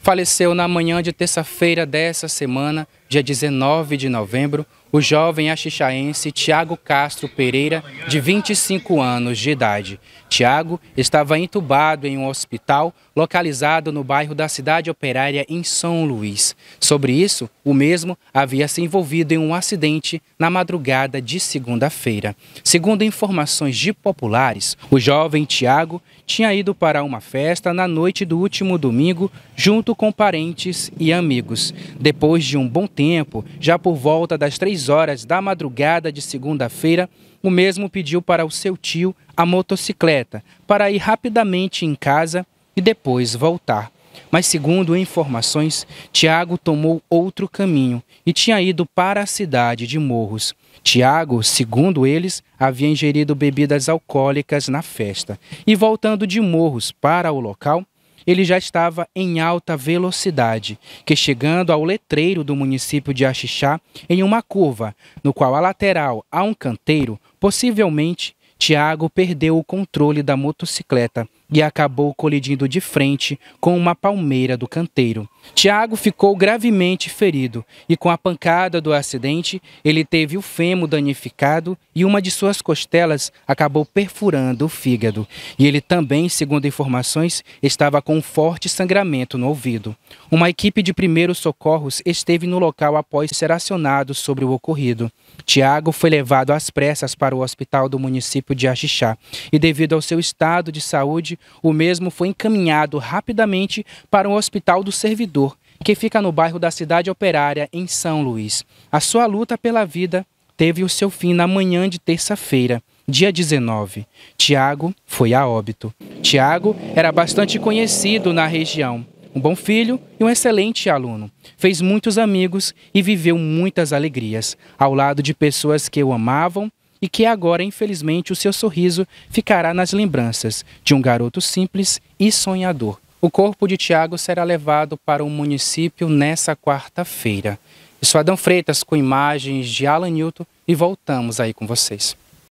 faleceu na manhã de terça-feira dessa semana, dia 19 de novembro, o jovem axixaense Tiago Castro Pereira, de 25 anos de idade. Tiago estava entubado em um hospital localizado no bairro da Cidade Operária, em São Luís. Sobre isso, o mesmo havia se envolvido em um acidente na madrugada de segunda-feira. Segundo informações de populares, o jovem Tiago tinha ido para uma festa na noite do último domingo, junto com parentes e amigos. Depois de um bom tempo, tempo, já por volta das três horas da madrugada de segunda-feira, o mesmo pediu para o seu tio a motocicleta para ir rapidamente em casa e depois voltar. Mas, segundo informações, Tiago tomou outro caminho e tinha ido para a cidade de Morros. Tiago, segundo eles, havia ingerido bebidas alcoólicas na festa e, voltando de Morros para o local, ele já estava em alta velocidade, que chegando ao letreiro do município de Axixá, em uma curva, no qual a lateral há um canteiro, possivelmente Tiago perdeu o controle da motocicleta e acabou colidindo de frente com uma palmeira do canteiro. Tiago ficou gravemente ferido e, com a pancada do acidente, ele teve o fêmur danificado e uma de suas costelas acabou perfurando o fígado. E ele também, segundo informações, estava com um forte sangramento no ouvido. Uma equipe de primeiros socorros esteve no local após ser acionado sobre o ocorrido. Tiago foi levado às pressas para o hospital do município de Axixá e, devido ao seu estado de saúde, o mesmo foi encaminhado rapidamente para o um Hospital do Servidor, que fica no bairro da Cidade Operária, em São Luís. A sua luta pela vida teve o seu fim na manhã de terça-feira, dia 19. Tiago foi a óbito. Tiago era bastante conhecido na região. Um bom filho e um excelente aluno. Fez muitos amigos e viveu muitas alegrias, ao lado de pessoas que o amavam e que agora, infelizmente, o seu sorriso ficará nas lembranças de um garoto simples e sonhador. O corpo de Tiago será levado para o município nessa quarta-feira. Eu sou Adão Freitas com imagens de Alan Newton e voltamos aí com vocês.